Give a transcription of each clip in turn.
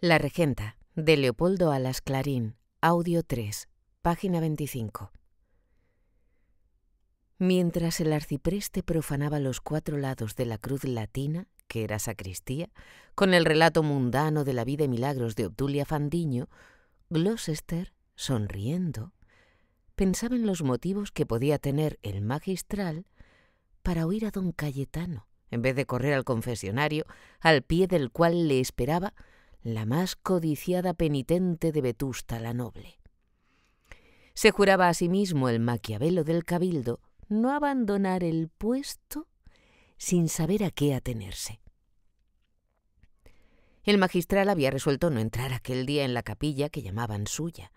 La Regenta, de Leopoldo Alas Clarín, audio 3, página 25. Mientras el arcipreste profanaba los cuatro lados de la cruz latina, que era sacristía, con el relato mundano de la vida y milagros de Obdulia Fandiño, Gloucester, sonriendo, pensaba en los motivos que podía tener el magistral para oír a don Cayetano, en vez de correr al confesionario, al pie del cual le esperaba la más codiciada penitente de Vetusta la Noble. Se juraba a sí mismo el maquiavelo del cabildo no abandonar el puesto sin saber a qué atenerse. El magistral había resuelto no entrar aquel día en la capilla que llamaban suya.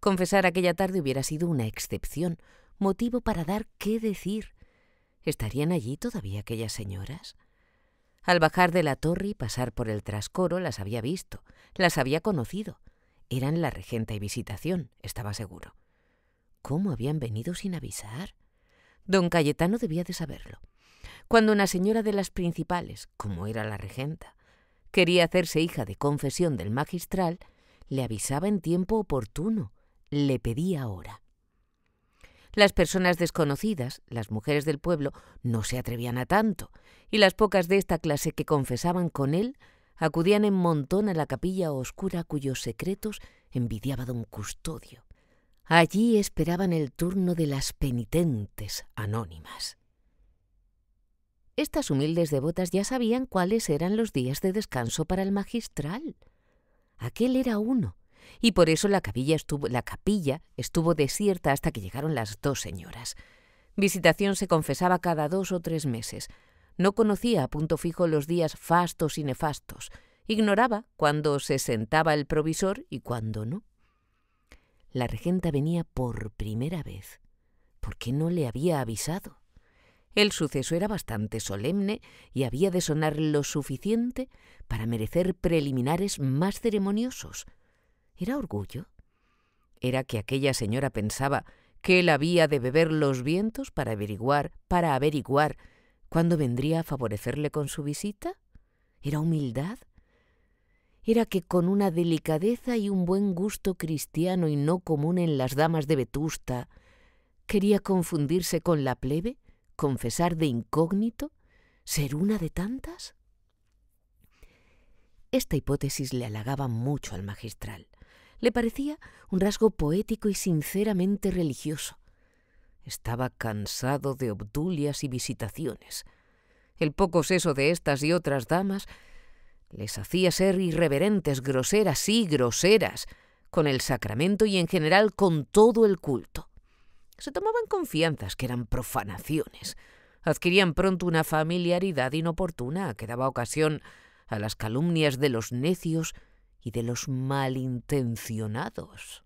Confesar aquella tarde hubiera sido una excepción, motivo para dar qué decir. ¿Estarían allí todavía aquellas señoras? Al bajar de la torre y pasar por el trascoro las había visto, las había conocido. Eran la regenta y visitación, estaba seguro. ¿Cómo habían venido sin avisar? Don Cayetano debía de saberlo. Cuando una señora de las principales, como era la regenta, quería hacerse hija de confesión del magistral, le avisaba en tiempo oportuno, le pedía hora. Las personas desconocidas, las mujeres del pueblo, no se atrevían a tanto, y las pocas de esta clase que confesaban con él acudían en montón a la capilla oscura cuyos secretos envidiaba don Custodio. Allí esperaban el turno de las penitentes anónimas. Estas humildes devotas ya sabían cuáles eran los días de descanso para el magistral. Aquel era uno, y por eso la, capilla estuvo, desierta hasta que llegaron las dos señoras. Visitación se confesaba cada dos o tres meses. No conocía a punto fijo los días fastos y nefastos. Ignoraba cuando se sentaba el provisor y cuando no. La regenta venía por primera vez. ¿Por qué no le había avisado? El suceso era bastante solemne y había de sonar lo suficiente para merecer preliminares más ceremoniosos. ¿Era orgullo? ¿Era que aquella señora pensaba que él había de beber los vientos para averiguar, para averiguar cuándo vendría a favorecerle con su visita? ¿Era humildad? Era que con una delicadeza y un buen gusto cristiano y no común en las damas de Vetusta, quería confundirse con la plebe, confesar de incógnito, ser una de tantas? Esta hipótesis le halagaba mucho al magistral. Le parecía un rasgo poético y sinceramente religioso. Estaba cansado de obdulias y visitaciones. El poco seso de estas y otras damas les hacía ser irreverentes, groseras, y groseras, con el sacramento y en general con todo el culto. Se tomaban confianzas que eran profanaciones. Adquirían pronto una familiaridad inoportuna que daba ocasión a las calumnias de los necios de los malintencionados.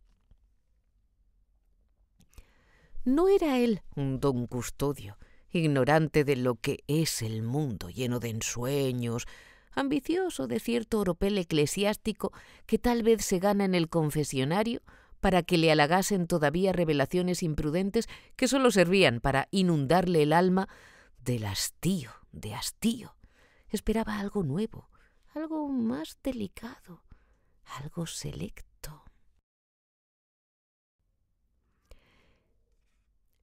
No era él un don custodio, ignorante de lo que es el mundo, lleno de ensueños, ambicioso de cierto oropel eclesiástico que tal vez se gana en el confesionario para que le halagasen todavía revelaciones imprudentes que solo servían para inundarle el alma del hastío, de hastío. Esperaba algo nuevo, algo más delicado, algo selecto.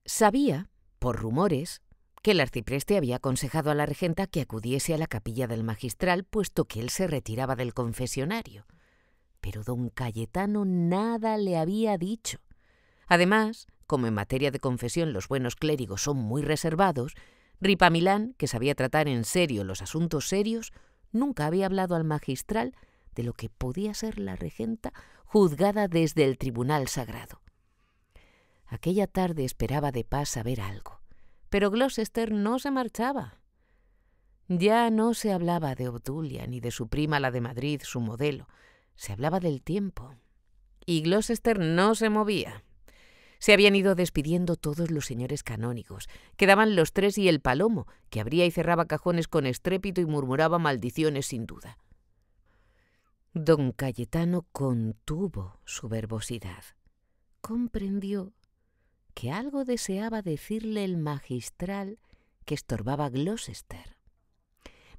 Sabía, por rumores, que el arcipreste había aconsejado a la regenta que acudiese a la capilla del magistral, puesto que él se retiraba del confesionario. Pero don Cayetano nada le había dicho. Además, como en materia de confesión los buenos clérigos son muy reservados, Ripamilán, que sabía tratar en serio los asuntos serios, nunca había hablado al magistral de lo que podía ser la regenta juzgada desde el tribunal sagrado. Aquella tarde esperaba de paz saber algo, pero Gloucester no se marchaba. Ya no se hablaba de Obdulia ni de su prima la de Madrid, su modelo, se hablaba del tiempo. Y Gloucester no se movía. Se habían ido despidiendo todos los señores canónigos. Quedaban los tres y el palomo, que abría y cerraba cajones con estrépito y murmuraba maldiciones sin duda. Don Cayetano contuvo su verbosidad. Comprendió que algo deseaba decirle el magistral que estorbaba Gloucester.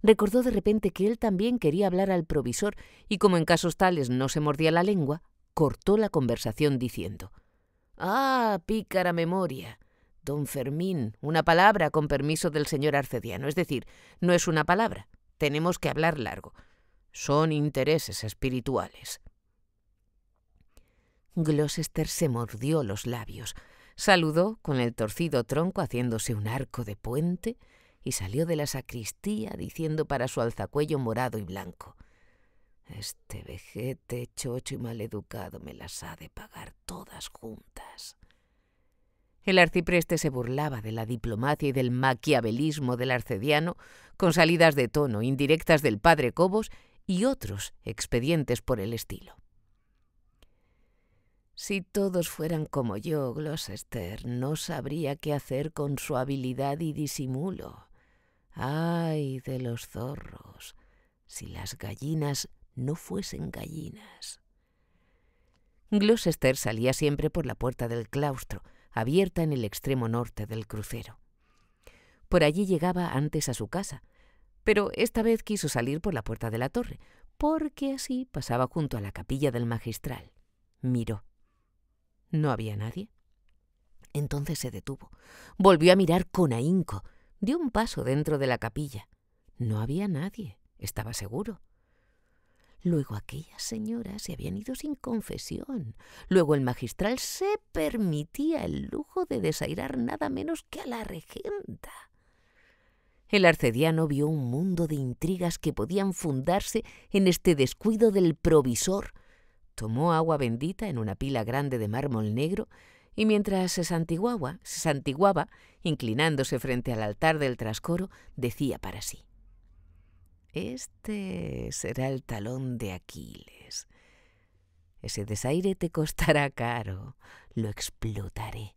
Recordó de repente que él también quería hablar al provisor y como en casos tales no se mordía la lengua, cortó la conversación diciendo Ah, pícara memoria. Don Fermín, una palabra con permiso del señor arcediano. Es decir, no es una palabra. Tenemos que hablar largo son intereses espirituales. Gloucester se mordió los labios, saludó con el torcido tronco haciéndose un arco de puente y salió de la sacristía diciendo para su alzacuello morado y blanco Este vejete chocho y maleducado me las ha de pagar todas juntas. El arcipreste se burlaba de la diplomacia y del maquiavelismo del arcediano, con salidas de tono indirectas del padre Cobos y otros expedientes por el estilo. Si todos fueran como yo, Gloucester, no sabría qué hacer con su habilidad y disimulo. ¡Ay de los zorros! Si las gallinas no fuesen gallinas. Gloucester salía siempre por la puerta del claustro, abierta en el extremo norte del crucero. Por allí llegaba antes a su casa, pero esta vez quiso salir por la puerta de la torre, porque así pasaba junto a la capilla del magistral. Miró. No había nadie. Entonces se detuvo. Volvió a mirar con ahínco. Dio un paso dentro de la capilla. No había nadie, estaba seguro. Luego aquellas señoras se habían ido sin confesión. Luego el magistral se permitía el lujo de desairar nada menos que a la regenta. El arcediano vio un mundo de intrigas que podían fundarse en este descuido del provisor. Tomó agua bendita en una pila grande de mármol negro y mientras se santiguaba, se santiguaba, inclinándose frente al altar del trascoro, decía para sí. Este será el talón de Aquiles. Ese desaire te costará caro. Lo explotaré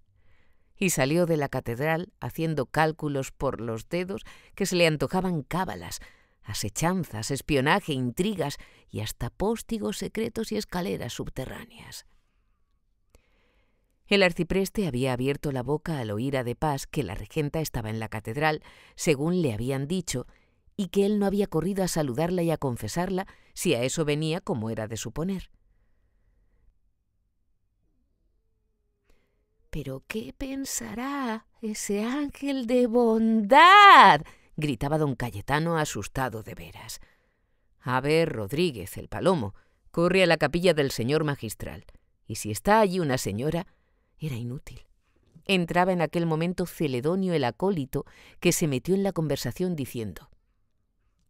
y salió de la catedral haciendo cálculos por los dedos que se le antojaban cábalas, asechanzas, espionaje, intrigas y hasta póstigos secretos y escaleras subterráneas. El arcipreste había abierto la boca al oír a De Paz que la regenta estaba en la catedral, según le habían dicho, y que él no había corrido a saludarla y a confesarla, si a eso venía como era de suponer. Pero ¿qué pensará ese ángel de bondad? gritaba don Cayetano asustado de veras. A ver, Rodríguez, el palomo, corre a la capilla del señor magistral. Y si está allí una señora, era inútil. Entraba en aquel momento Celedonio el acólito, que se metió en la conversación diciendo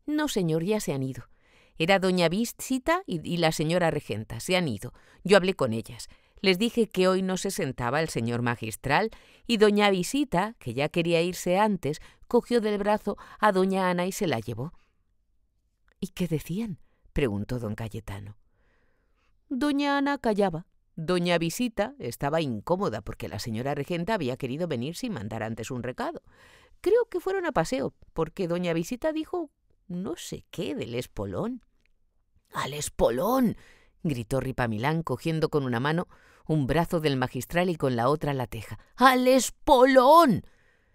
No, señor, ya se han ido. Era doña Visita y la señora Regenta. Se han ido. Yo hablé con ellas les dije que hoy no se sentaba el señor magistral y doña Visita, que ya quería irse antes, cogió del brazo a doña Ana y se la llevó. ¿Y qué decían? preguntó don Cayetano. Doña Ana callaba. Doña Visita estaba incómoda porque la señora regenta había querido venir sin mandar antes un recado. Creo que fueron a paseo, porque doña Visita dijo no sé qué del espolón. ¡Al espolón! gritó Ripamilán cogiendo con una mano un brazo del magistral y con la otra la teja. ¡Al espolón!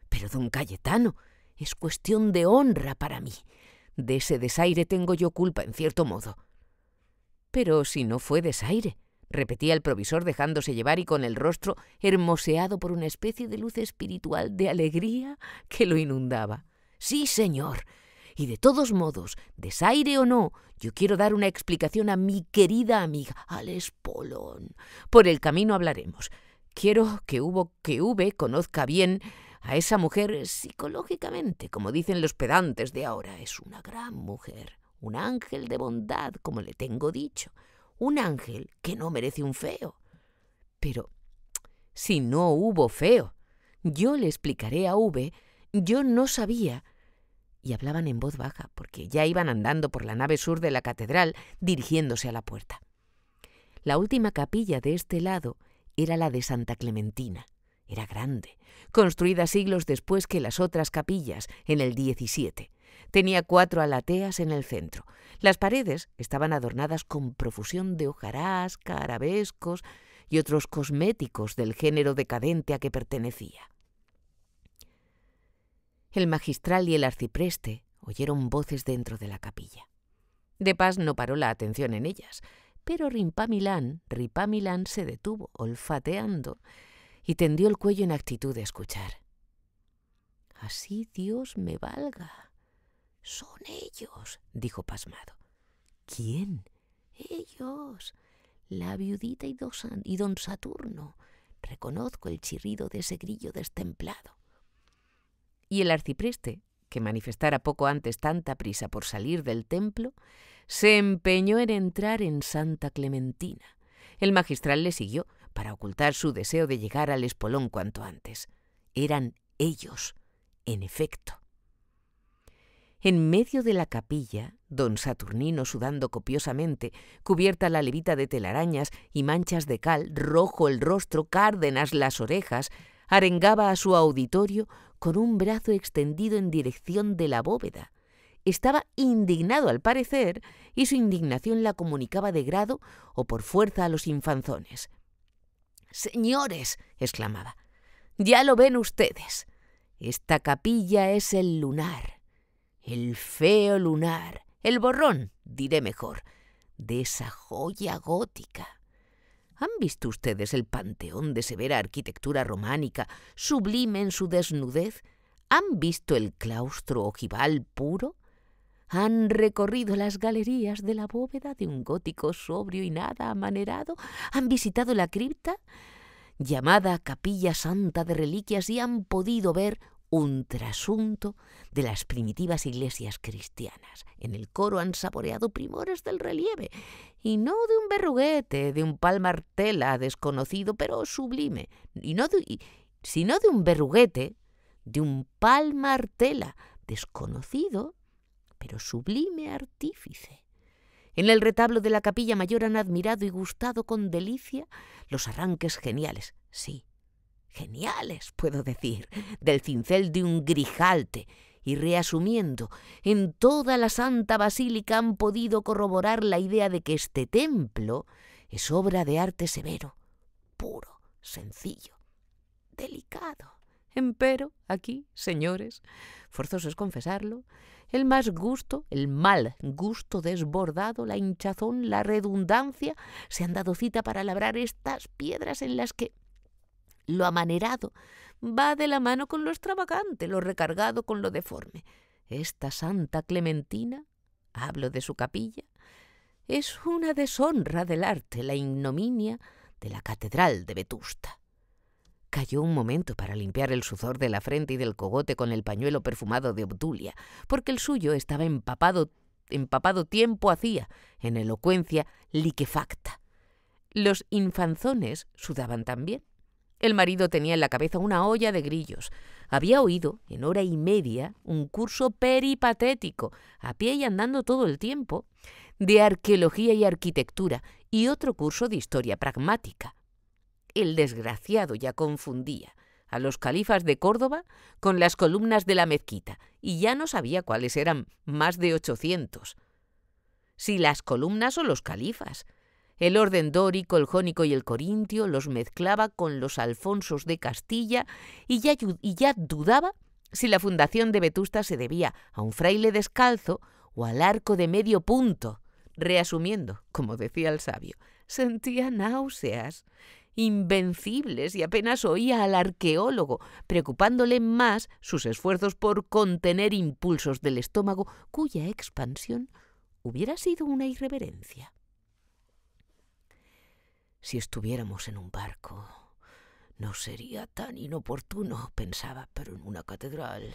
Pero, don Cayetano, es cuestión de honra para mí. De ese desaire tengo yo culpa, en cierto modo. Pero si no fue desaire, repetía el provisor dejándose llevar y con el rostro hermoseado por una especie de luz espiritual de alegría que lo inundaba. Sí, señor, y de todos modos, desaire o no, yo quiero dar una explicación a mi querida amiga, al espolón. Por el camino hablaremos. Quiero que que V conozca bien a esa mujer psicológicamente, como dicen los pedantes de ahora. Es una gran mujer, un ángel de bondad, como le tengo dicho. Un ángel que no merece un feo. Pero si no hubo feo, yo le explicaré a V, yo no sabía y hablaban en voz baja, porque ya iban andando por la nave sur de la catedral dirigiéndose a la puerta. La última capilla de este lado era la de Santa Clementina. Era grande, construida siglos después que las otras capillas, en el 17. Tenía cuatro alateas en el centro. Las paredes estaban adornadas con profusión de hojarasca, arabescos y otros cosméticos del género decadente a que pertenecía. El magistral y el arcipreste oyeron voces dentro de la capilla. De Paz no paró la atención en ellas, pero Rimpamilán, Ripamilán se detuvo, olfateando, y tendió el cuello en actitud de escuchar. Así Dios me valga. Son ellos, dijo pasmado. ¿Quién? Ellos. La viudita y, y don Saturno. Reconozco el chirrido de ese grillo destemplado y el arcipreste, que manifestara poco antes tanta prisa por salir del templo, se empeñó en entrar en Santa Clementina. El magistral le siguió para ocultar su deseo de llegar al espolón cuanto antes. Eran ellos, en efecto. En medio de la capilla, don Saturnino sudando copiosamente, cubierta la levita de telarañas y manchas de cal, rojo el rostro, cárdenas las orejas, arengaba a su auditorio con un brazo extendido en dirección de la bóveda. Estaba indignado al parecer y su indignación la comunicaba de grado o por fuerza a los infanzones. Señores, exclamaba, ya lo ven ustedes. Esta capilla es el lunar, el feo lunar, el borrón, diré mejor, de esa joya gótica. ¿Han visto ustedes el panteón de severa arquitectura románica, sublime en su desnudez? ¿Han visto el claustro ojival puro? ¿Han recorrido las galerías de la bóveda de un gótico sobrio y nada amanerado? ¿Han visitado la cripta? llamada Capilla Santa de Reliquias y han podido ver un trasunto de las primitivas iglesias cristianas. En el coro han saboreado primores del relieve, y no de un berruguete, de un palmartela desconocido pero sublime, y no sino de un berruguete, de un palmartela desconocido pero sublime artífice. En el retablo de la capilla mayor han admirado y gustado con delicia los arranques geniales, sí, geniales, puedo decir, del cincel de un grijalte, y reasumiendo, en toda la Santa Basílica han podido corroborar la idea de que este templo es obra de arte severo, puro, sencillo, delicado. Empero, aquí, señores, forzoso es confesarlo, el más gusto, el mal gusto desbordado, la hinchazón, la redundancia, se han dado cita para labrar estas piedras en las que lo amanerado, va de la mano con lo extravagante, lo recargado con lo deforme. Esta Santa Clementina, hablo de su capilla, es una deshonra del arte, la ignominia de la Catedral de Vetusta. Cayó un momento para limpiar el sudor de la frente y del cogote con el pañuelo perfumado de Obdulia, porque el suyo estaba empapado, empapado tiempo hacía en elocuencia liquefacta. Los infanzones sudaban también. El marido tenía en la cabeza una olla de grillos. Había oído, en hora y media, un curso peripatético, a pie y andando todo el tiempo, de arqueología y arquitectura, y otro curso de historia pragmática. El desgraciado ya confundía a los califas de Córdoba con las columnas de la mezquita, y ya no sabía cuáles eran más de 800. Si las columnas o los califas, el orden dórico, el jónico y el corintio los mezclaba con los alfonsos de Castilla y ya, dudaba si la fundación de Vetusta se debía a un fraile descalzo o al arco de medio punto. Reasumiendo, como decía el sabio, sentía náuseas invencibles y apenas oía al arqueólogo, preocupándole más sus esfuerzos por contener impulsos del estómago cuya expansión hubiera sido una irreverencia. Si estuviéramos en un barco, no sería tan inoportuno, pensaba, pero en una catedral.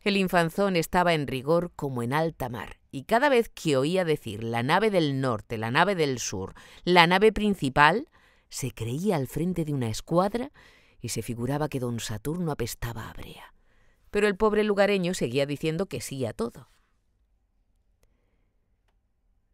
El infanzón estaba en rigor como en alta mar, y cada vez que oía decir la nave del norte, la nave del sur, la nave principal, se creía al frente de una escuadra y se figuraba que don Saturno apestaba a brea. Pero el pobre lugareño seguía diciendo que sí a todo.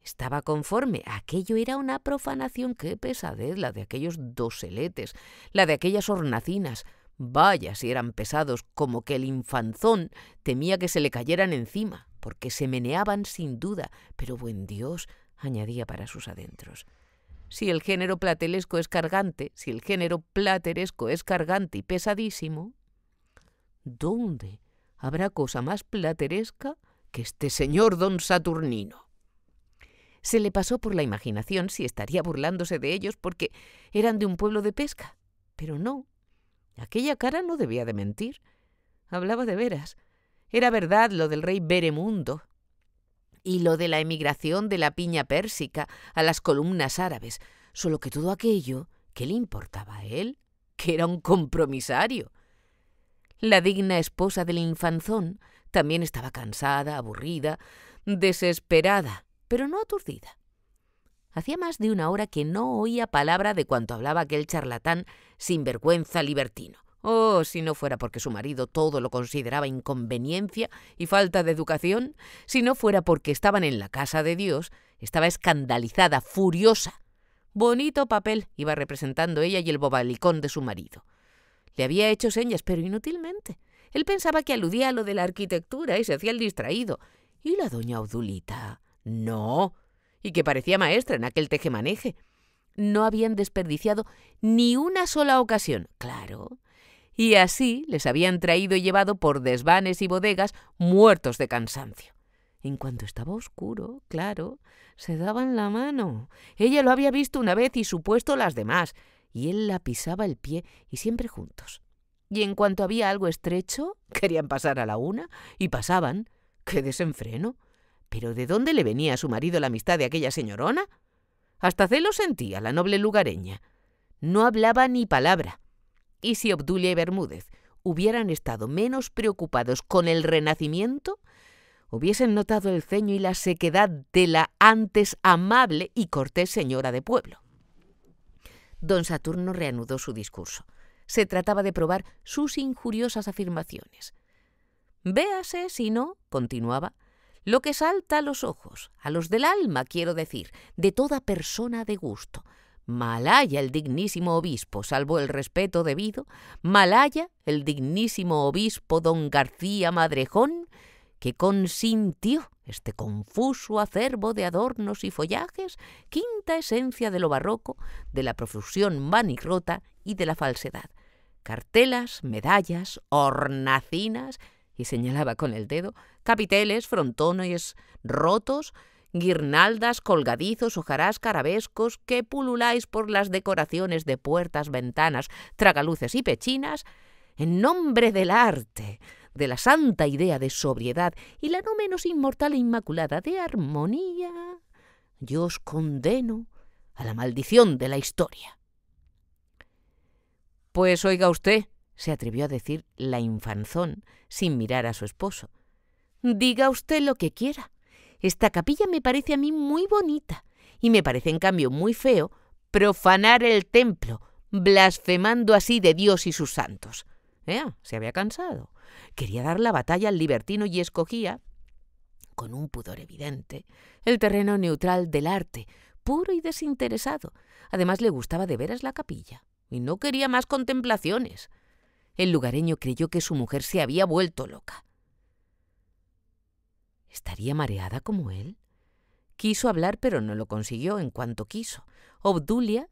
Estaba conforme. Aquello era una profanación. Qué pesadez la de aquellos doseletes, la de aquellas hornacinas. Vaya si eran pesados, como que el infanzón temía que se le cayeran encima, porque se meneaban sin duda. Pero buen Dios, añadía para sus adentros. Si el género platelesco es cargante, si el género plateresco es cargante y pesadísimo, ¿dónde habrá cosa más plateresca que este señor don Saturnino? Se le pasó por la imaginación si estaría burlándose de ellos porque eran de un pueblo de pesca. Pero no. Aquella cara no debía de mentir. Hablaba de veras. Era verdad lo del rey Beremundo y lo de la emigración de la piña pérsica a las columnas árabes, solo que todo aquello, que le importaba a él? Que era un compromisario. La digna esposa del infanzón también estaba cansada, aburrida, desesperada pero no aturdida. Hacía más de una hora que no oía palabra de cuanto hablaba aquel charlatán sinvergüenza libertino. Oh, si no fuera porque su marido todo lo consideraba inconveniencia y falta de educación, si no fuera porque estaban en la casa de Dios, estaba escandalizada, furiosa. Bonito papel iba representando ella y el bobalicón de su marido. Le había hecho señas, pero inútilmente. Él pensaba que aludía a lo de la arquitectura y se hacía el distraído. ¿Y la doña Odulita? No. Y que parecía maestra en aquel tejemaneje. No habían desperdiciado ni una sola ocasión. Claro. Y así les habían traído y llevado por desvanes y bodegas muertos de cansancio. En cuanto estaba oscuro, claro, se daban la mano. Ella lo había visto una vez y supuesto las demás, y él la pisaba el pie y siempre juntos. Y en cuanto había algo estrecho, querían pasar a la una y pasaban. ¡Qué desenfreno! Pero ¿de dónde le venía a su marido la amistad de aquella señorona? Hasta celo sentía la noble lugareña. No hablaba ni palabra. Y si Obdulia y Bermúdez hubieran estado menos preocupados con el renacimiento, hubiesen notado el ceño y la sequedad de la antes amable y cortés señora de pueblo. Don Saturno reanudó su discurso. Se trataba de probar sus injuriosas afirmaciones. Véase, si no, continuaba, lo que salta a los ojos, a los del alma, quiero decir, de toda persona de gusto. Malaya el dignísimo obispo, salvo el respeto debido, Malaya el dignísimo obispo don García Madrejón, que consintió este confuso acervo de adornos y follajes, quinta esencia de lo barroco, de la profusión manirrota y de la falsedad. Cartelas, medallas, hornacinas, y señalaba con el dedo, capiteles, frontones rotos, guirnaldas, colgadizos, ojarás, carabescos, que pululáis por las decoraciones de puertas, ventanas, tragaluces y pechinas, en nombre del arte, de la santa idea de sobriedad y la no menos inmortal e inmaculada de armonía, yo os condeno a la maldición de la historia. Pues oiga usted, se atrevió a decir la infanzón sin mirar a su esposo. Diga usted lo que quiera. Esta capilla me parece a mí muy bonita y me parece en cambio muy feo profanar el templo, blasfemando así de Dios y sus santos. ¿Eh? Se había cansado. Quería dar la batalla al libertino y escogía, con un pudor evidente, el terreno neutral del arte, puro y desinteresado. Además le gustaba de veras la capilla y no quería más contemplaciones el lugareño creyó que su mujer se había vuelto loca. ¿Estaría mareada como él? Quiso hablar, pero no lo consiguió en cuanto quiso. Obdulia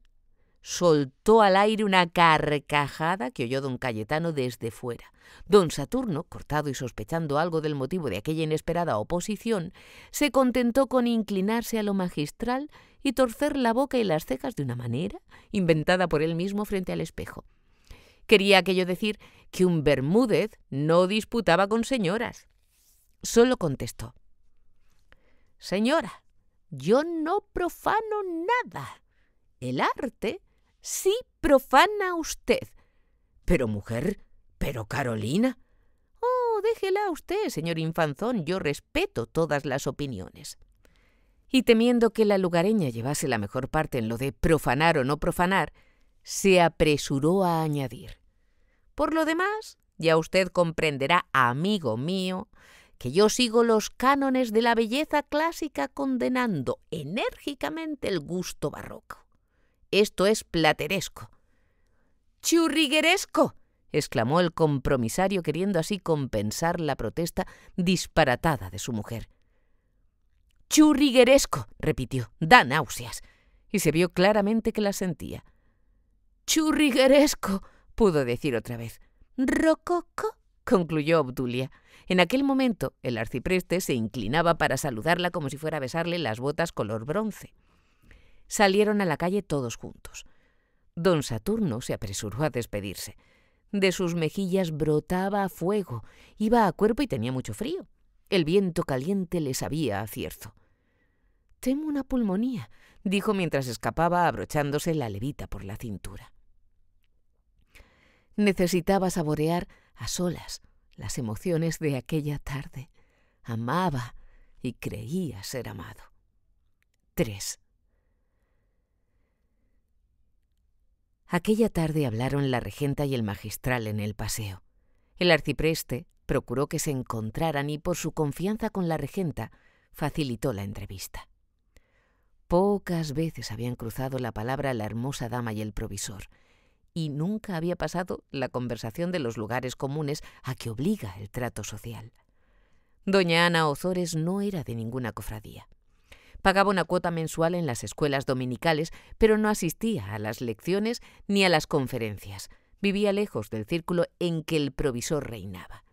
soltó al aire una carcajada que oyó don Cayetano desde fuera. Don Saturno, cortado y sospechando algo del motivo de aquella inesperada oposición, se contentó con inclinarse a lo magistral y torcer la boca y las cejas de una manera inventada por él mismo frente al espejo. Quería aquello decir que un Bermúdez no disputaba con señoras. Solo contestó. Señora, yo no profano nada. El arte sí profana usted. Pero mujer, pero Carolina. Oh, déjela usted, señor Infanzón, yo respeto todas las opiniones. Y temiendo que la lugareña llevase la mejor parte en lo de profanar o no profanar, se apresuró a añadir. Por lo demás, ya usted comprenderá, amigo mío, que yo sigo los cánones de la belleza clásica condenando enérgicamente el gusto barroco. Esto es plateresco. ¡Churrigueresco! exclamó el compromisario queriendo así compensar la protesta disparatada de su mujer. Churrigueresco, repitió, da náuseas, y se vio claramente que la sentía. Churrigueresco, pudo decir otra vez. Rococo, concluyó Obdulia. En aquel momento el arcipreste se inclinaba para saludarla como si fuera a besarle las botas color bronce. Salieron a la calle todos juntos. Don Saturno se apresuró a despedirse. De sus mejillas brotaba fuego, iba a cuerpo y tenía mucho frío. El viento caliente le sabía a cierzo. Temo una pulmonía, dijo mientras escapaba abrochándose la levita por la cintura. Necesitaba saborear a solas las emociones de aquella tarde. Amaba y creía ser amado. 3. Aquella tarde hablaron la regenta y el magistral en el paseo. El arcipreste procuró que se encontraran y por su confianza con la regenta facilitó la entrevista. Pocas veces habían cruzado la palabra la hermosa dama y el provisor, y nunca había pasado la conversación de los lugares comunes a que obliga el trato social. Doña Ana Ozores no era de ninguna cofradía. Pagaba una cuota mensual en las escuelas dominicales, pero no asistía a las lecciones ni a las conferencias. Vivía lejos del círculo en que el provisor reinaba.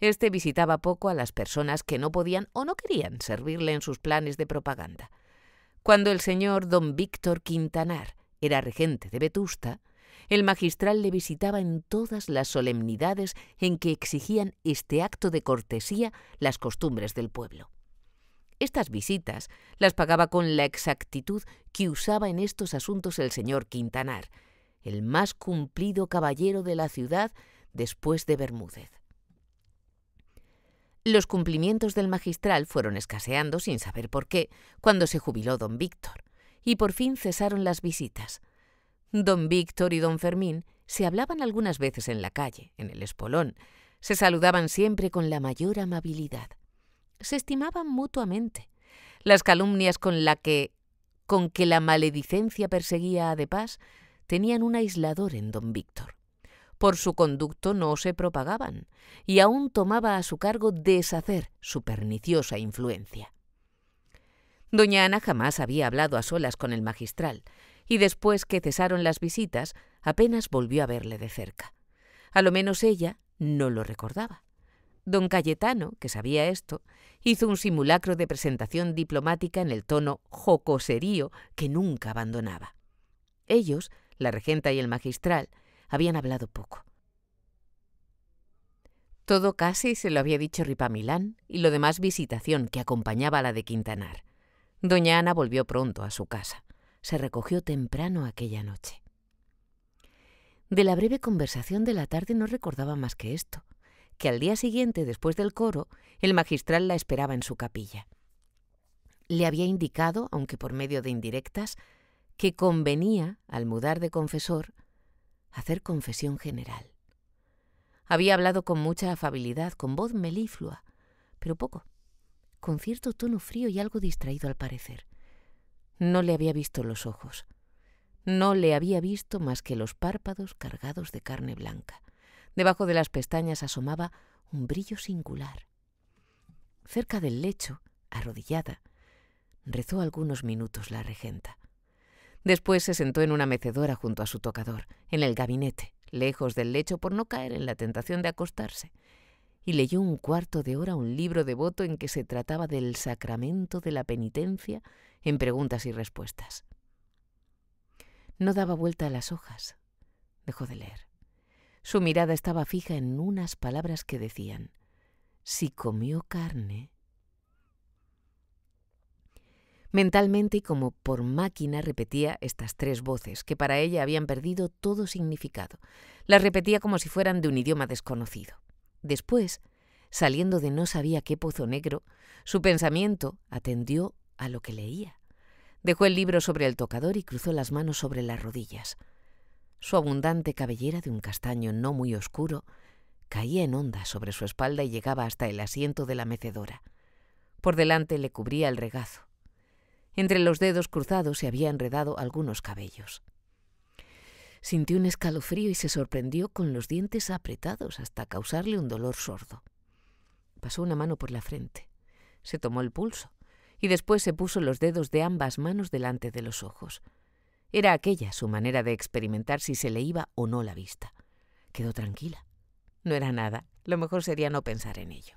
Este visitaba poco a las personas que no podían o no querían servirle en sus planes de propaganda. Cuando el señor don Víctor Quintanar era regente de Vetusta, el magistral le visitaba en todas las solemnidades en que exigían este acto de cortesía las costumbres del pueblo. Estas visitas las pagaba con la exactitud que usaba en estos asuntos el señor Quintanar, el más cumplido caballero de la ciudad después de Bermúdez. Los cumplimientos del magistral fueron escaseando sin saber por qué cuando se jubiló don Víctor, y por fin cesaron las visitas. Don Víctor y don Fermín se hablaban algunas veces en la calle, en el espolón. Se saludaban siempre con la mayor amabilidad. Se estimaban mutuamente. Las calumnias con la que con que la maledicencia perseguía a De Paz tenían un aislador en don Víctor. Por su conducto no se propagaban, y aún tomaba a su cargo deshacer su perniciosa influencia. Doña Ana jamás había hablado a solas con el magistral, y después que cesaron las visitas apenas volvió a verle de cerca. A lo menos ella no lo recordaba. Don Cayetano, que sabía esto, hizo un simulacro de presentación diplomática en el tono jocoserío que nunca abandonaba. Ellos, la regenta y el magistral, habían hablado poco. Todo casi se lo había dicho Ripamilán y lo demás visitación que acompañaba a la de Quintanar. Doña Ana volvió pronto a su casa se recogió temprano aquella noche. De la breve conversación de la tarde no recordaba más que esto, que al día siguiente, después del coro, el magistral la esperaba en su capilla. Le había indicado, aunque por medio de indirectas, que convenía, al mudar de confesor, hacer confesión general. Había hablado con mucha afabilidad, con voz meliflua, pero poco, con cierto tono frío y algo distraído al parecer. No le había visto los ojos. No le había visto más que los párpados cargados de carne blanca. Debajo de las pestañas asomaba un brillo singular. Cerca del lecho, arrodillada, rezó algunos minutos la regenta. Después se sentó en una mecedora junto a su tocador, en el gabinete, lejos del lecho por no caer en la tentación de acostarse y leyó un cuarto de hora un libro devoto en que se trataba del sacramento de la penitencia en preguntas y respuestas. No daba vuelta a las hojas. Dejó de leer. Su mirada estaba fija en unas palabras que decían, si comió carne. Mentalmente y como por máquina repetía estas tres voces, que para ella habían perdido todo significado. Las repetía como si fueran de un idioma desconocido. Después, saliendo de no sabía qué pozo negro, su pensamiento atendió a lo que leía. Dejó el libro sobre el tocador y cruzó las manos sobre las rodillas. Su abundante cabellera de un castaño no muy oscuro caía en onda sobre su espalda y llegaba hasta el asiento de la mecedora. Por delante le cubría el regazo. Entre los dedos cruzados se había enredado algunos cabellos. Sintió un escalofrío y se sorprendió con los dientes apretados hasta causarle un dolor sordo. Pasó una mano por la frente, se tomó el pulso y después se puso los dedos de ambas manos delante de los ojos. Era aquella su manera de experimentar si se le iba o no la vista. Quedó tranquila. No era nada. Lo mejor sería no pensar en ello.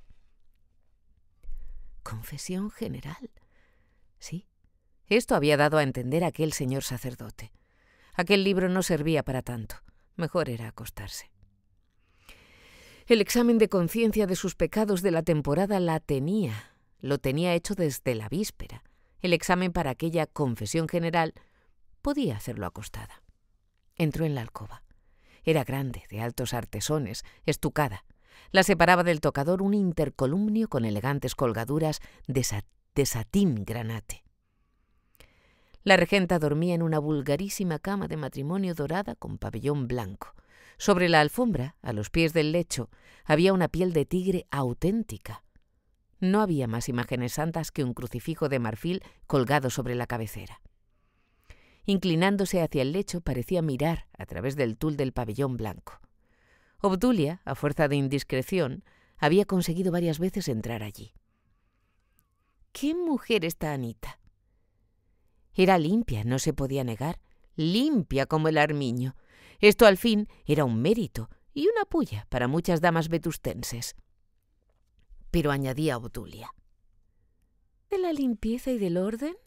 Confesión general. Sí. Esto había dado a entender aquel señor sacerdote. Aquel libro no servía para tanto. Mejor era acostarse. El examen de conciencia de sus pecados de la temporada la tenía. Lo tenía hecho desde la víspera. El examen para aquella confesión general podía hacerlo acostada. Entró en la alcoba. Era grande, de altos artesones, estucada. La separaba del tocador un intercolumnio con elegantes colgaduras de, satín granate. La regenta dormía en una vulgarísima cama de matrimonio dorada con pabellón blanco. Sobre la alfombra, a los pies del lecho, había una piel de tigre auténtica. No había más imágenes santas que un crucifijo de marfil colgado sobre la cabecera. Inclinándose hacia el lecho parecía mirar a través del tul del pabellón blanco. Obdulia, a fuerza de indiscreción, había conseguido varias veces entrar allí. ¿Qué mujer está Anita? Era limpia, no se podía negar, limpia como el armiño. Esto al fin era un mérito y una puya para muchas damas vetustenses. Pero añadía Obdulia. ¿De la limpieza y del orden?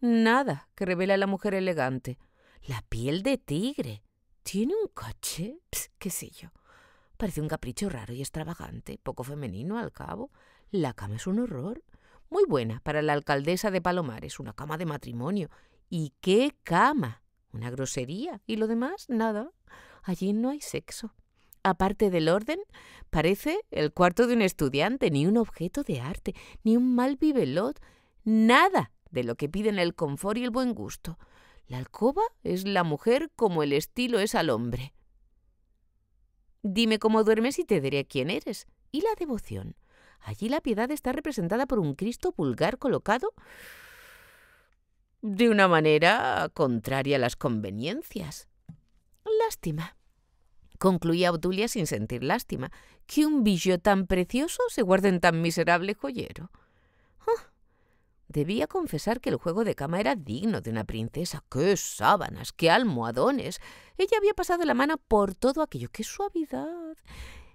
Nada que revela la mujer elegante. La piel de tigre. ¿Tiene un coche? qué sé yo. Parece un capricho raro y extravagante, poco femenino al cabo. La cama es un horror muy buena para la alcaldesa de Palomares, una cama de matrimonio. ¿Y qué cama? Una grosería. ¿Y lo demás? Nada. Allí no hay sexo. Aparte del orden, parece el cuarto de un estudiante, ni un objeto de arte, ni un mal vivelot, nada de lo que piden el confort y el buen gusto. La alcoba es la mujer como el estilo es al hombre. Dime cómo duermes y te diré quién eres. Y la devoción. Allí la piedad está representada por un Cristo vulgar colocado de una manera contraria a las conveniencias. Lástima. Concluía Obdulia sin sentir lástima, que un billo tan precioso se guarde en tan miserable joyero. Ah, debía confesar que el juego de cama era digno de una princesa. ¡Qué sábanas! ¡Qué almohadones! Ella había pasado la mano por todo aquello. ¡Qué suavidad!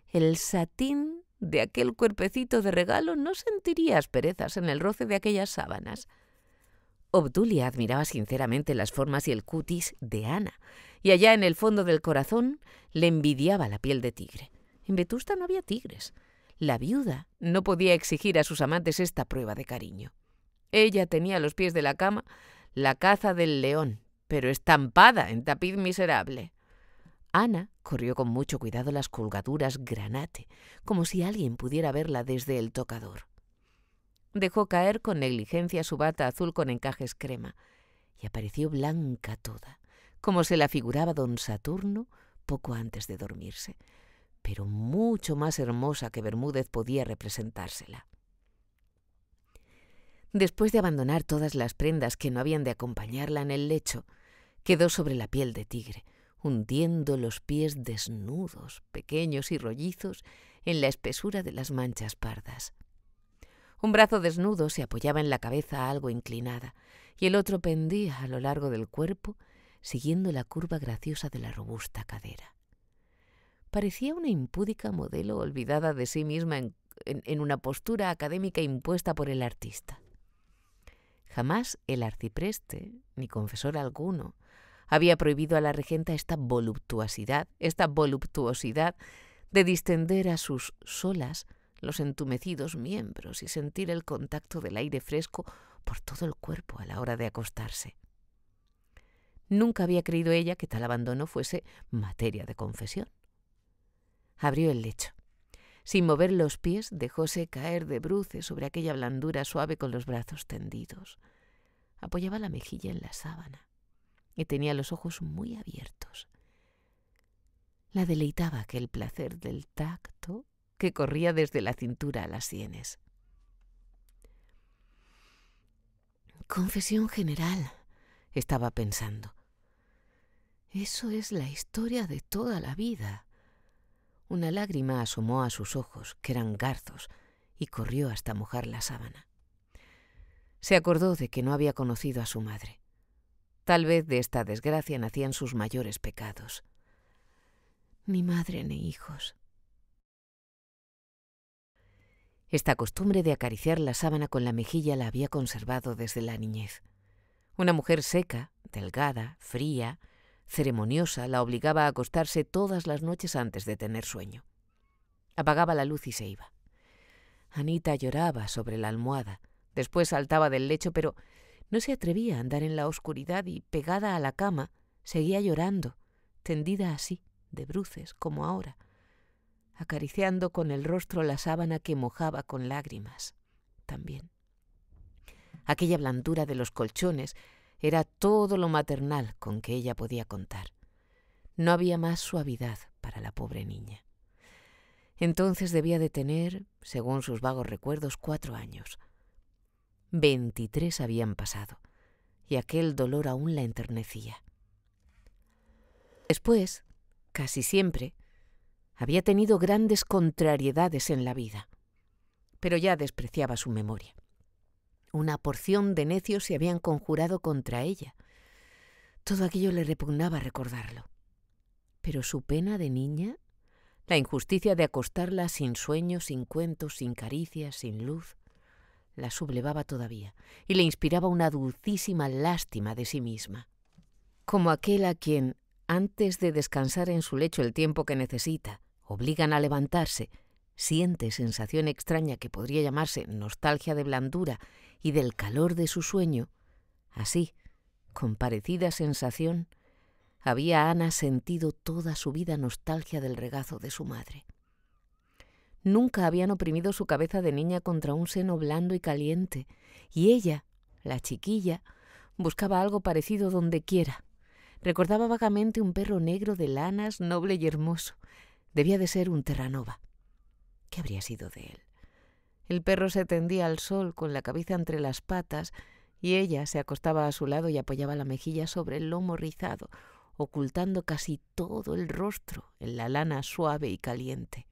El satín de aquel cuerpecito de regalo no sentiría asperezas en el roce de aquellas sábanas. Obdulia admiraba sinceramente las formas y el cutis de Ana, y allá en el fondo del corazón le envidiaba la piel de tigre. En Vetusta no había tigres. La viuda no podía exigir a sus amantes esta prueba de cariño. Ella tenía a los pies de la cama la caza del león, pero estampada en tapiz miserable. Ana corrió con mucho cuidado las colgaduras granate, como si alguien pudiera verla desde el tocador. Dejó caer con negligencia su bata azul con encajes crema, y apareció blanca toda, como se la figuraba don Saturno poco antes de dormirse, pero mucho más hermosa que Bermúdez podía representársela. Después de abandonar todas las prendas que no habían de acompañarla en el lecho, quedó sobre la piel de tigre, hundiendo los pies desnudos, pequeños y rollizos, en la espesura de las manchas pardas. Un brazo desnudo se apoyaba en la cabeza algo inclinada, y el otro pendía a lo largo del cuerpo, siguiendo la curva graciosa de la robusta cadera. Parecía una impúdica modelo olvidada de sí misma en, una postura académica impuesta por el artista. Jamás el arcipreste, ni confesor alguno, había prohibido a la regenta esta voluptuosidad, esta voluptuosidad de distender a sus solas los entumecidos miembros y sentir el contacto del aire fresco por todo el cuerpo a la hora de acostarse. Nunca había creído ella que tal abandono fuese materia de confesión. Abrió el lecho. Sin mover los pies, dejóse caer de bruces sobre aquella blandura suave con los brazos tendidos. Apoyaba la mejilla en la sábana y tenía los ojos muy abiertos. La deleitaba aquel placer del tacto que corría desde la cintura a las sienes. Confesión general, estaba pensando. Eso es la historia de toda la vida. Una lágrima asomó a sus ojos, que eran garzos, y corrió hasta mojar la sábana. Se acordó de que no había conocido a su madre. Tal vez de esta desgracia nacían sus mayores pecados. Ni madre ni hijos. Esta costumbre de acariciar la sábana con la mejilla la había conservado desde la niñez. Una mujer seca, delgada, fría, ceremoniosa, la obligaba a acostarse todas las noches antes de tener sueño. Apagaba la luz y se iba. Anita lloraba sobre la almohada, después saltaba del lecho, pero no se atrevía a andar en la oscuridad y, pegada a la cama, seguía llorando, tendida así, de bruces, como ahora, acariciando con el rostro la sábana que mojaba con lágrimas. También. Aquella blandura de los colchones era todo lo maternal con que ella podía contar. No había más suavidad para la pobre niña. Entonces debía de tener, según sus vagos recuerdos, cuatro años. Veintitrés habían pasado, y aquel dolor aún la enternecía. Después, casi siempre, había tenido grandes contrariedades en la vida, pero ya despreciaba su memoria. Una porción de necios se habían conjurado contra ella. Todo aquello le repugnaba recordarlo. Pero su pena de niña, la injusticia de acostarla sin sueños, sin cuentos, sin caricias, sin luz, la sublevaba todavía y le inspiraba una dulcísima lástima de sí misma. Como aquel a quien, antes de descansar en su lecho el tiempo que necesita, obligan a levantarse, siente sensación extraña que podría llamarse nostalgia de blandura y del calor de su sueño, así, con parecida sensación, había Ana sentido toda su vida nostalgia del regazo de su madre. Nunca habían oprimido su cabeza de niña contra un seno blando y caliente, y ella, la chiquilla, buscaba algo parecido donde quiera. Recordaba vagamente un perro negro de lanas, noble y hermoso. Debía de ser un terranova. ¿Qué habría sido de él? El perro se tendía al sol con la cabeza entre las patas y ella se acostaba a su lado y apoyaba la mejilla sobre el lomo rizado, ocultando casi todo el rostro en la lana suave y caliente.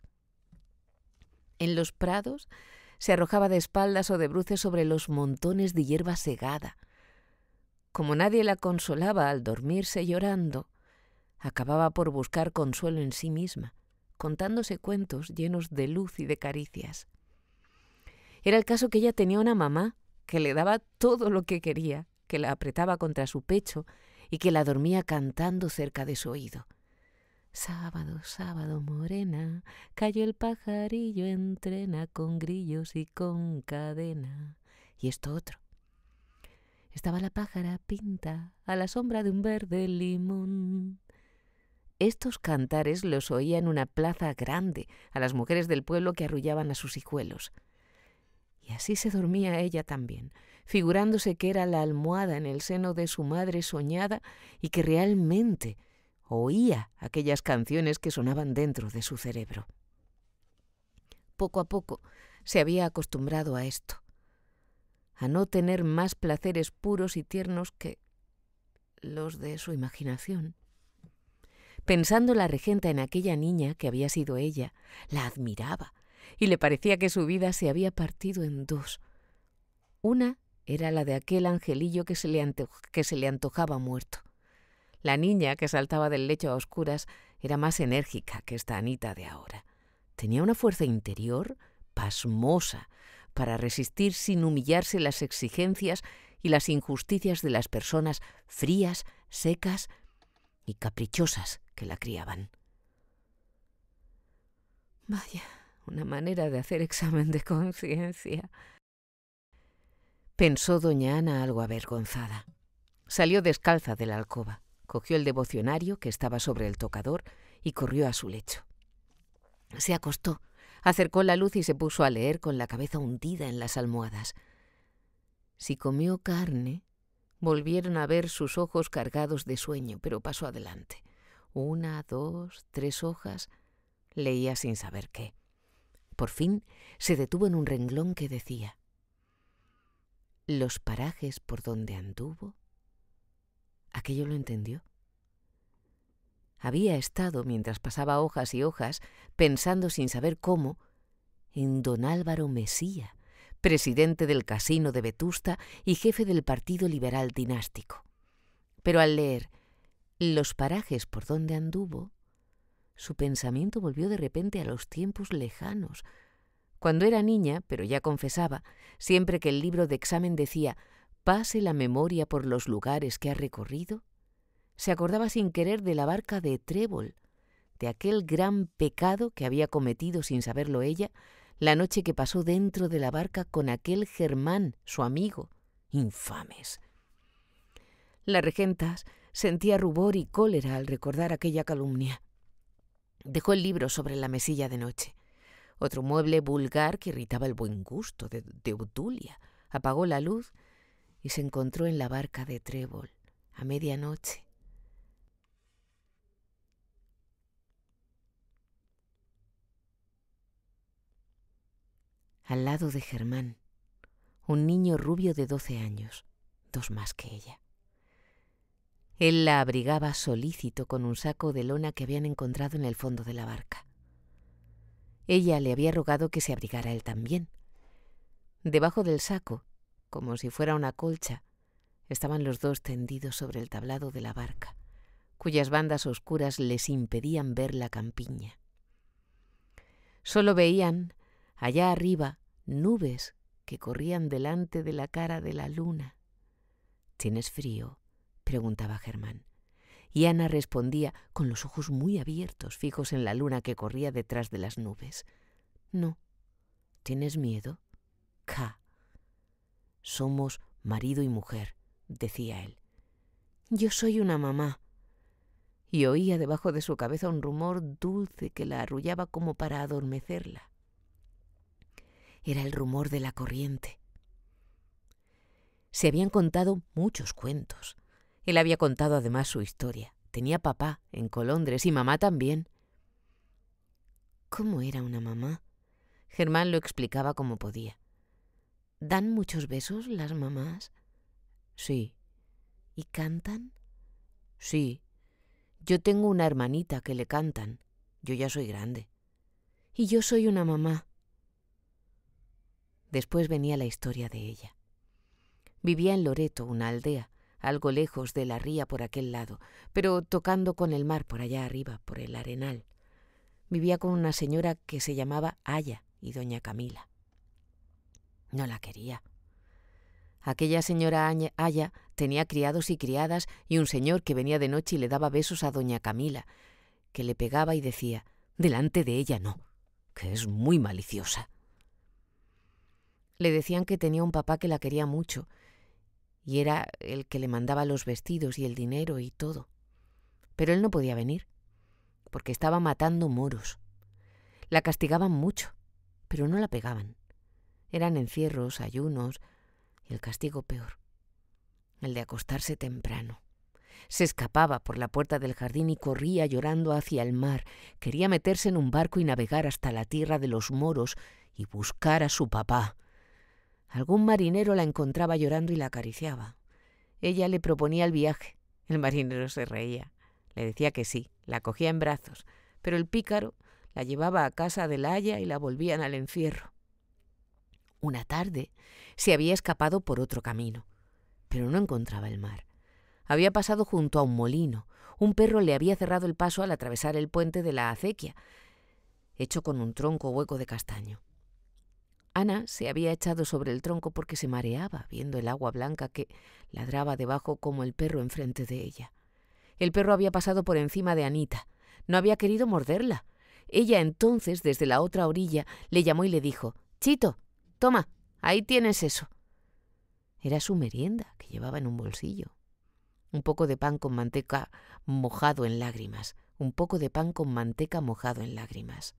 En los prados se arrojaba de espaldas o de bruces sobre los montones de hierba segada. Como nadie la consolaba al dormirse llorando, acababa por buscar consuelo en sí misma, contándose cuentos llenos de luz y de caricias. Era el caso que ella tenía una mamá que le daba todo lo que quería, que la apretaba contra su pecho y que la dormía cantando cerca de su oído. Sábado, sábado morena, cayó el pajarillo en con grillos y con cadena. Y esto otro. Estaba la pájara pinta a la sombra de un verde limón. Estos cantares los oía en una plaza grande a las mujeres del pueblo que arrullaban a sus hijuelos. Y así se dormía ella también, figurándose que era la almohada en el seno de su madre soñada y que realmente oía aquellas canciones que sonaban dentro de su cerebro. Poco a poco se había acostumbrado a esto, a no tener más placeres puros y tiernos que los de su imaginación. Pensando la regenta en aquella niña que había sido ella, la admiraba y le parecía que su vida se había partido en dos. Una era la de aquel angelillo que se le, que se le antojaba muerto la niña que saltaba del lecho a oscuras era más enérgica que esta Anita de ahora. Tenía una fuerza interior pasmosa para resistir sin humillarse las exigencias y las injusticias de las personas frías, secas y caprichosas que la criaban. Vaya, una manera de hacer examen de conciencia. Pensó doña Ana algo avergonzada. Salió descalza de la alcoba cogió el devocionario que estaba sobre el tocador y corrió a su lecho. Se acostó, acercó la luz y se puso a leer con la cabeza hundida en las almohadas. Si comió carne, volvieron a ver sus ojos cargados de sueño, pero pasó adelante. Una, dos, tres hojas, leía sin saber qué. Por fin se detuvo en un renglón que decía, Los parajes por donde anduvo. Aquello lo entendió. Había estado, mientras pasaba hojas y hojas, pensando sin saber cómo, en don Álvaro Mesía, presidente del Casino de Vetusta y jefe del Partido Liberal Dinástico. Pero al leer los parajes por donde anduvo, su pensamiento volvió de repente a los tiempos lejanos. Cuando era niña, pero ya confesaba, siempre que el libro de examen decía pase la memoria por los lugares que ha recorrido, se acordaba sin querer de la barca de Trébol, de aquel gran pecado que había cometido sin saberlo ella la noche que pasó dentro de la barca con aquel Germán, su amigo. Infames. La regenta sentía rubor y cólera al recordar aquella calumnia. Dejó el libro sobre la mesilla de noche. Otro mueble vulgar que irritaba el buen gusto de, de Apagó la luz y se encontró en la barca de Trébol, a medianoche, al lado de Germán, un niño rubio de doce años, dos más que ella. Él la abrigaba solícito con un saco de lona que habían encontrado en el fondo de la barca. Ella le había rogado que se abrigara él también. Debajo del saco, como si fuera una colcha, estaban los dos tendidos sobre el tablado de la barca, cuyas bandas oscuras les impedían ver la campiña. Solo veían Allá arriba, nubes que corrían delante de la cara de la luna. ¿Tienes frío? preguntaba Germán. Y Ana respondía con los ojos muy abiertos, fijos en la luna que corría detrás de las nubes. No. ¿Tienes miedo? Ca, Somos marido y mujer, decía él. Yo soy una mamá. Y oía debajo de su cabeza un rumor dulce que la arrullaba como para adormecerla era el rumor de la corriente. Se habían contado muchos cuentos. Él había contado además su historia. Tenía papá en Colondres y mamá también. ¿Cómo era una mamá? Germán lo explicaba como podía. ¿Dan muchos besos las mamás? Sí. ¿Y cantan? Sí. Yo tengo una hermanita que le cantan. Yo ya soy grande. Y yo soy una mamá. Después venía la historia de ella. Vivía en Loreto, una aldea, algo lejos de la ría por aquel lado, pero tocando con el mar por allá arriba, por el arenal. Vivía con una señora que se llamaba Aya y doña Camila. No la quería. Aquella señora Aya tenía criados y criadas y un señor que venía de noche y le daba besos a doña Camila, que le pegaba y decía, delante de ella no, que es muy maliciosa. Le decían que tenía un papá que la quería mucho, y era el que le mandaba los vestidos y el dinero y todo. Pero él no podía venir, porque estaba matando moros. La castigaban mucho, pero no la pegaban. Eran encierros, ayunos y el castigo peor, el de acostarse temprano. Se escapaba por la puerta del jardín y corría llorando hacia el mar. Quería meterse en un barco y navegar hasta la tierra de los moros y buscar a su papá. Algún marinero la encontraba llorando y la acariciaba. Ella le proponía el viaje. El marinero se reía. Le decía que sí, la cogía en brazos, pero el pícaro la llevaba a casa de la Haya y la volvían al encierro. Una tarde se había escapado por otro camino, pero no encontraba el mar. Había pasado junto a un molino. Un perro le había cerrado el paso al atravesar el puente de la acequia, hecho con un tronco hueco de castaño. Ana se había echado sobre el tronco porque se mareaba viendo el agua blanca que ladraba debajo como el perro enfrente de ella. El perro había pasado por encima de Anita. No había querido morderla. Ella entonces, desde la otra orilla, le llamó y le dijo Chito, toma, ahí tienes eso. Era su merienda que llevaba en un bolsillo. Un poco de pan con manteca mojado en lágrimas. Un poco de pan con manteca mojado en lágrimas.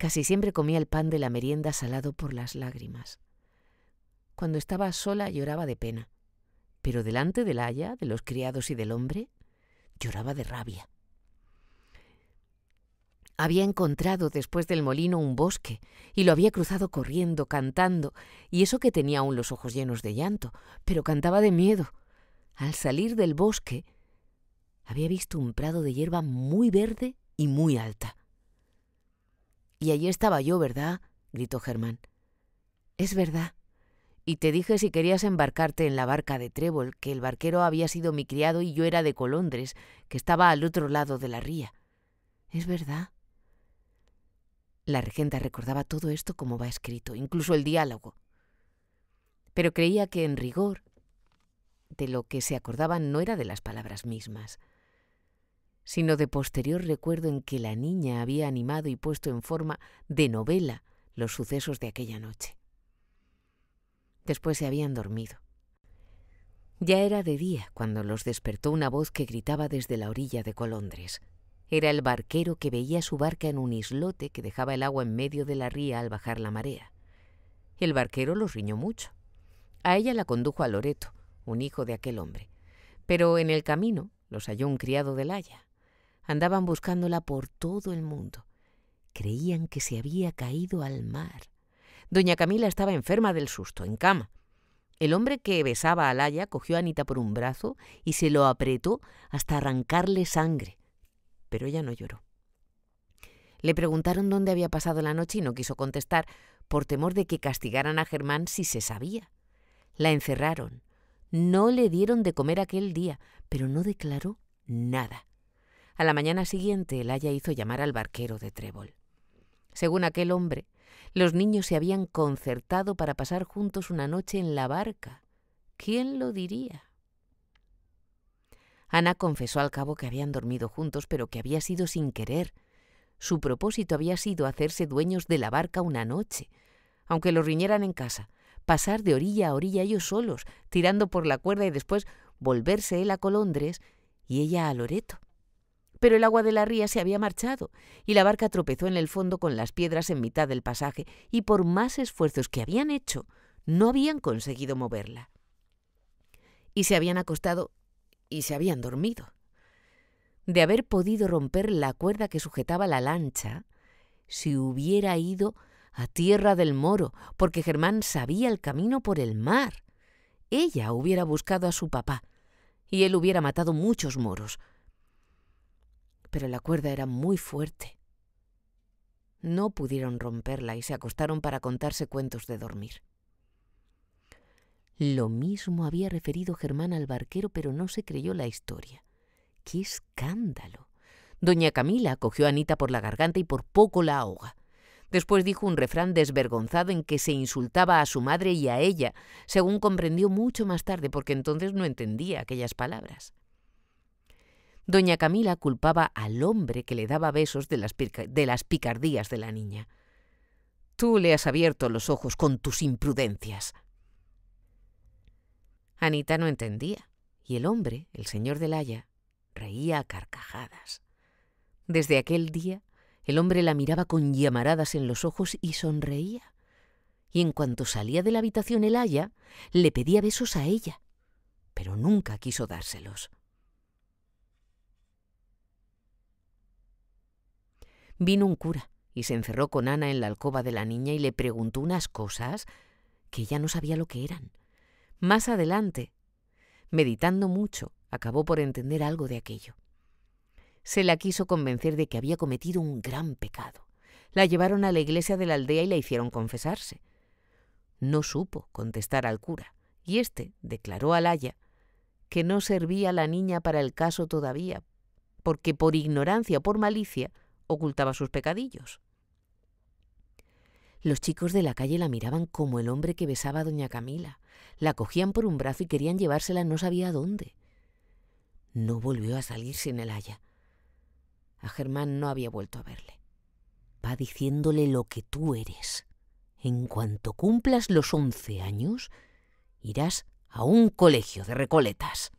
Casi siempre comía el pan de la merienda salado por las lágrimas. Cuando estaba sola lloraba de pena, pero delante del haya, de los criados y del hombre, lloraba de rabia. Había encontrado después del molino un bosque y lo había cruzado corriendo, cantando, y eso que tenía aún los ojos llenos de llanto, pero cantaba de miedo. Al salir del bosque, había visto un prado de hierba muy verde y muy alta y allí estaba yo, ¿verdad? gritó Germán. Es verdad. Y te dije si querías embarcarte en la barca de Trébol, que el barquero había sido mi criado y yo era de Colondres, que estaba al otro lado de la ría. Es verdad. La regenta recordaba todo esto como va escrito, incluso el diálogo. Pero creía que en rigor de lo que se acordaban no era de las palabras mismas sino de posterior recuerdo en que la niña había animado y puesto en forma de novela los sucesos de aquella noche. Después se habían dormido. Ya era de día cuando los despertó una voz que gritaba desde la orilla de Colondres. Era el barquero que veía su barca en un islote que dejaba el agua en medio de la ría al bajar la marea. El barquero los riñó mucho. A ella la condujo a Loreto, un hijo de aquel hombre. Pero en el camino los halló un criado del Haya. Andaban buscándola por todo el mundo. Creían que se había caído al mar. Doña Camila estaba enferma del susto, en cama. El hombre que besaba a aya cogió a Anita por un brazo y se lo apretó hasta arrancarle sangre. Pero ella no lloró. Le preguntaron dónde había pasado la noche y no quiso contestar por temor de que castigaran a Germán si se sabía. La encerraron. No le dieron de comer aquel día, pero no declaró nada. A la mañana siguiente el aya hizo llamar al barquero de Trébol. Según aquel hombre, los niños se habían concertado para pasar juntos una noche en la barca. ¿Quién lo diría? Ana confesó al cabo que habían dormido juntos, pero que había sido sin querer. Su propósito había sido hacerse dueños de la barca una noche, aunque lo riñeran en casa, pasar de orilla a orilla ellos solos, tirando por la cuerda y después volverse él a Colondres y ella a Loreto pero el agua de la ría se había marchado y la barca tropezó en el fondo con las piedras en mitad del pasaje y por más esfuerzos que habían hecho, no habían conseguido moverla. Y se habían acostado y se habían dormido. De haber podido romper la cuerda que sujetaba la lancha, si hubiera ido a tierra del moro, porque Germán sabía el camino por el mar. Ella hubiera buscado a su papá, y él hubiera matado muchos moros, pero la cuerda era muy fuerte. No pudieron romperla y se acostaron para contarse cuentos de dormir. Lo mismo había referido Germán al barquero, pero no se creyó la historia. ¡Qué escándalo! Doña Camila cogió a Anita por la garganta y por poco la ahoga. Después dijo un refrán desvergonzado en que se insultaba a su madre y a ella, según comprendió mucho más tarde, porque entonces no entendía aquellas palabras doña Camila culpaba al hombre que le daba besos de las, picardías de la niña. Tú le has abierto los ojos con tus imprudencias. Anita no entendía, y el hombre, el señor del haya, reía a carcajadas. Desde aquel día, el hombre la miraba con llamaradas en los ojos y sonreía. Y en cuanto salía de la habitación el Haya, le pedía besos a ella, pero nunca quiso dárselos. Vino un cura y se encerró con Ana en la alcoba de la niña y le preguntó unas cosas que ella no sabía lo que eran. Más adelante, meditando mucho, acabó por entender algo de aquello. Se la quiso convencer de que había cometido un gran pecado. La llevaron a la iglesia de la aldea y la hicieron confesarse. No supo contestar al cura, y éste declaró a Laia que no servía la niña para el caso todavía, porque por ignorancia o por malicia ocultaba sus pecadillos. Los chicos de la calle la miraban como el hombre que besaba a doña Camila. La cogían por un brazo y querían llevársela no sabía dónde. No volvió a salir sin el haya. A Germán no había vuelto a verle. Va diciéndole lo que tú eres. En cuanto cumplas los once años, irás a un colegio de recoletas.